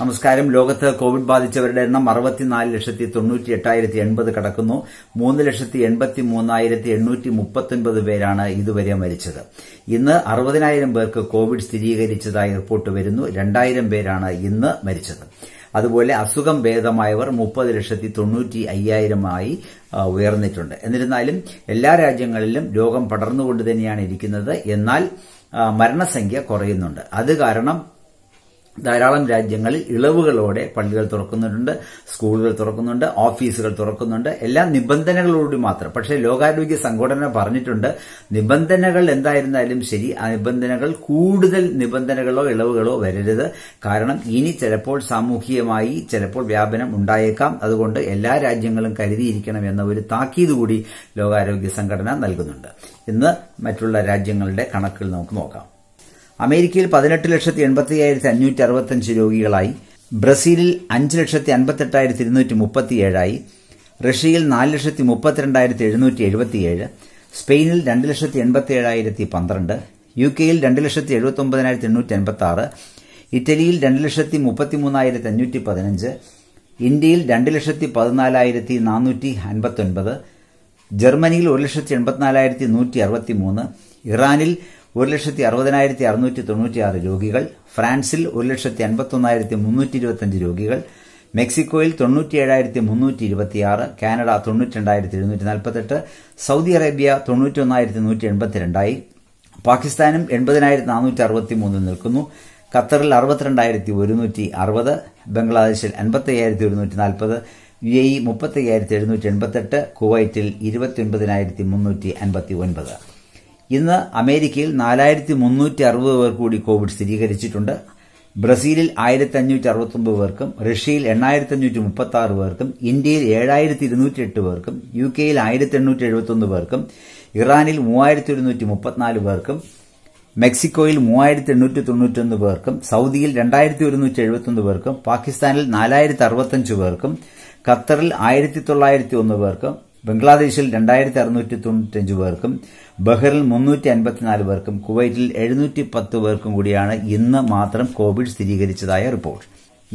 നമസ്കാരം ലോകത്ത് കോവിഡ് ബാധിച്ചവരുടെ എണ്ണം അറുപത്തിനാല് ലക്ഷത്തി തൊണ്ണൂറ്റി എട്ടായിരത്തി എൺപത് കടക്കുന്നു മൂന്ന് ലക്ഷത്തി എൺപത്തി മൂന്നായിരത്തി എണ്ണൂറ്റി മുപ്പത്തൊൻപത് പേരാണ് ഇതുവരെ മരിച്ചത് ഇന്ന് അറുപതിനായിരം പേർക്ക് കോവിഡ് സ്ഥിരീകരിച്ചതായി റിപ്പോർട്ട് വരുന്നു രണ്ടായിരം പേരാണ് ഇന്ന് മരിച്ചത് അതുപോലെ അസുഖം ഭേദമായവർ മുപ്പത് ലക്ഷത്തി തൊണ്ണൂറ്റി അയ്യായിരമായി ഉയർന്നിട്ടുണ്ട് എന്നിരുന്നാലും എല്ലാ രാജ്യങ്ങളിലും രോഗം പടർന്നുകൊണ്ട് തന്നെയാണ് ഇരിക്കുന്നത് എന്നാൽ മരണസംഖ്യ കുറയുന്നുണ്ട് അത് കാരണം ധാരാളം രാജ്യങ്ങളിൽ ഇളവുകളോടെ പള്ളികൾ തുറക്കുന്നുണ്ട് സ്കൂളുകൾ തുറക്കുന്നുണ്ട് ഓഫീസുകൾ തുറക്കുന്നുണ്ട് എല്ലാ നിബന്ധനകളോട് മാത്രം പക്ഷേ ലോകാരോഗ്യ സംഘടന പറഞ്ഞിട്ടുണ്ട് നിബന്ധനകൾ എന്തായിരുന്നാലും ശരി ആ നിബന്ധനകൾ കൂടുതൽ നിബന്ധനകളോ ഇളവുകളോ വരരുത് കാരണം ഇനി ചിലപ്പോൾ സാമൂഹികമായി ചിലപ്പോൾ വ്യാപനം ഉണ്ടായേക്കാം അതുകൊണ്ട് എല്ലാ രാജ്യങ്ങളും കരുതിയിരിക്കണം എന്ന ഒരു താക്കീത് കൂടി ലോകാരോഗ്യ സംഘടന നൽകുന്നുണ്ട് ഇന്ന് മറ്റുള്ള രാജ്യങ്ങളുടെ കണക്കിൽ നമുക്ക് നോക്കാം അമേരിക്കയിൽ പതിനെട്ട് ലക്ഷത്തി എൺപത്തി അയ്യായിരത്തി അഞ്ഞൂറ്റി അറുപത്തഞ്ച് രോഗികളായി ബ്രസീലിൽ അഞ്ച് ലക്ഷത്തി അൻപത്തെട്ടായിരത്തി ഇരുന്നൂറ്റി മുപ്പത്തിയേഴായി റഷ്യയിൽ നാല് ലക്ഷത്തി മുപ്പത്തിരണ്ടായിരത്തി എഴുന്നൂറ്റി എഴുപത്തിയേഴ് സ്പെയിനിൽ രണ്ട് ലക്ഷത്തി എൺപത്തി ഏഴായിരത്തി പന്ത്രണ്ട് യു കെയിൽ രണ്ട് ലക്ഷത്തി എഴുപത്തി ഒമ്പതിനായിരത്തി എണ്ണൂറ്റി എൺപത്തി ആറ് ഇറ്റലിയിൽ രണ്ട് ലക്ഷത്തി മുപ്പത്തി മൂന്നായിരത്തി അഞ്ഞൂറ്റി പതിനഞ്ച് ഇന്ത്യയിൽ രണ്ട് ലക്ഷത്തി പതിനാലായിരത്തി നാനൂറ്റി അൻപത്തൊൻപത് ജർമ്മനിയിൽ ഒരു ലക്ഷത്തി എൺപത്തിനാലായിരത്തി നൂറ്റി അറുപത്തി മൂന്ന് ഇറാനിൽ ഒരു ലക്ഷത്തി അറുപതിനായിരത്തി അറുന്നൂറ്റി തൊണ്ണൂറ്റിയാറ് രോഗികൾ ഫ്രാൻസിൽ ഒരു ലക്ഷത്തി അൻപത്തൊന്നായിരത്തി മുന്നൂറ്റി ഇരുപത്തിയഞ്ച് രോഗികൾ മെക്സിക്കോയിൽ തൊണ്ണൂറ്റിയേഴായിരത്തി മുന്നൂറ്റി ഇരുപത്തിയാറ് കാനഡ തൊണ്ണൂറ്റിരണ്ടായിരത്തി എഴുന്നൂറ്റി നാൽപ്പത്തെട്ട് സൌദി അറേബ്യ തൊണ്ണൂറ്റിയൊന്നായിരത്തി നൂറ്റി എൺപത്തിരണ്ടായി പാകിസ്ഥാനും എൺപതിനായിരത്തി നാനൂറ്റി അറുപത്തി മൂന്നിൽ നിൽക്കുന്നു ഖത്തറിൽ അറുപത്തിരണ്ടായിരത്തി ഒരുന്നൂറ്റി അറുപത് ബംഗ്ലാദേശിൽ അൻപത്തയ്യായിരത്തി ഒരുന്നൂറ്റി നാൽപ്പത് യു എ ഇ മുപ്പത്തയ്യായിരത്തി എഴുന്നൂറ്റി എൺപത്തെട്ട് കുവൈറ്റിൽ ഇരുപത്തി ഒൻപതിനായിരത്തി മുന്നൂറ്റി അൻപത്തി ഒൻപത് ഇന്ന് അമേരിക്കയിൽ നാലായിരത്തി മുന്നൂറ്റി അറുപത് പേർ കൂടി കോവിഡ് സ്ഥിരീകരിച്ചിട്ടുണ്ട് ബ്രസീലിൽ ആയിരത്തി അഞ്ഞൂറ്റി അറുപത്തൊമ്പത് പേർക്കും റഷ്യയിൽ എണ്ണായിരത്തി അഞ്ഞൂറ്റി മുപ്പത്തി ആറ് പേർക്കും ഇന്ത്യയിൽ ഏഴായിരത്തി ഇരുന്നൂറ്റി എട്ട് പേർക്കും യു കെയിൽ ആയിരത്തി എണ്ണൂറ്റി എഴുപത്തൊന്ന് പേർക്കും ഇറാനിൽ മൂവായിരത്തി ഒരുന്നൂറ്റി മുപ്പത്തിനാല് പേർക്കും മെക്സിക്കോയിൽ മൂവായിരത്തി എണ്ണൂറ്റി തൊണ്ണൂറ്റൊന്ന് പേർക്കും സൌദിയിൽ രണ്ടായിരത്തി ഒരുന്നൂറ്റി എഴുപത്തൊന്ന് പേർക്കും പാകിസ്ഥാനിൽ നാലായിരത്തി അറുപത്തഞ്ച് പേർക്കും ഖത്തറിൽ ആയിരത്തി തൊള്ളായിരത്തി ഒന്ന് പേർക്കും ബംഗ്ലാദേശിൽ രണ്ടായിരത്തി അറുന്നൂറ്റി തൊണ്ണൂറ്റഞ്ച് പേർക്കും ബഹ്റിൽ മുന്നൂറ്റി അൻപത്തിനാല് പേർക്കും കുവൈറ്റിൽ എഴുന്നൂറ്റി പത്ത് പേർക്കും കൂടിയാണ് ഇന്ന് മാത്രം കോവിഡ് സ്ഥിരീകരിച്ചതായ റിപ്പോർട്ട്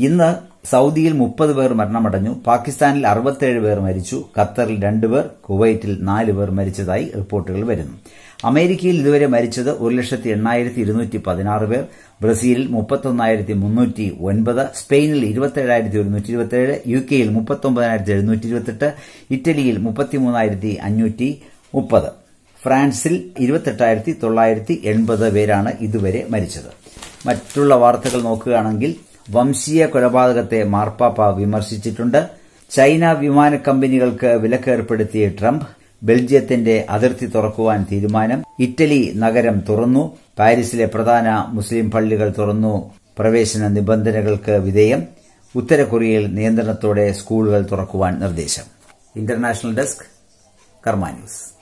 ഇന്ന് സൌദിയിൽ മുപ്പത് പേർ മരണമടഞ്ഞു പാകിസ്ഥാനിൽ അറുപത്തേഴ് പേർ മരിച്ചു ഖത്തറിൽ രണ്ടുപേർ കുവൈറ്റിൽ നാല് പേർ മരിച്ചതായി റിപ്പോർട്ടുകൾ വരുന്നു അമേരിക്കയിൽ ഇതുവരെ മരിച്ചത് ഒരു ലക്ഷത്തി എണ്ണായിരത്തി ഇരുന്നൂറ്റി പതിനാറ് പേർ ബ്രസീലിൽ മുപ്പത്തൊന്നായിരത്തി മുന്നൂറ്റി ഒൻപത് സ്പെയിനിൽ ഇരുപത്തേഴായിരത്തി ഒരുന്നൂറ്റി ഇരുപത്തിയേഴ് യു കെയിൽ മുപ്പത്തൊമ്പതിനായിരത്തി എഴുന്നൂറ്റി ഇരുപത്തെട്ട് ഇറ്റലിയിൽ മുപ്പത്തിമൂന്നായിരത്തി അഞ്ഞൂറ്റി മുപ്പത് ഫ്രാൻസിൽ ഇരുപത്തെട്ടായിരത്തി തൊള്ളായിരത്തി എൺപത് പേരാണ് ഇതുവരെ മരിച്ചത് മറ്റുള്ള വാർത്തകൾ നോക്കുകയാണെങ്കിൽ വംശീയ കൊലപാതകത്തെ മാർപ്പാപ്പ വിമർശിച്ചിട്ടുണ്ട് ചൈന വിമാന കമ്പനികൾക്ക് വിലക്കേർപ്പെടുത്തിയ ട്രംപ് ബെൽജിയത്തിന്റെ അതിർത്തി തുറക്കുവാൻ തീരുമാനം ഇറ്റലി നഗരം തുറന്നു പാരീസിലെ പ്രധാന മുസ്ലിം പള്ളികൾ തുറന്നു പ്രവേശന നിബന്ധനകൾക്ക് വിധേയം ഉത്തര കൊറിയയിൽ നിയന്ത്രണത്തോടെ സ്കൂളുകൾ തുറക്കുവാൻ നിർദ്ദേശം ഇന്റർനാഷണൽ ഡെസ്ക് കർമ്മ ന്യൂസ്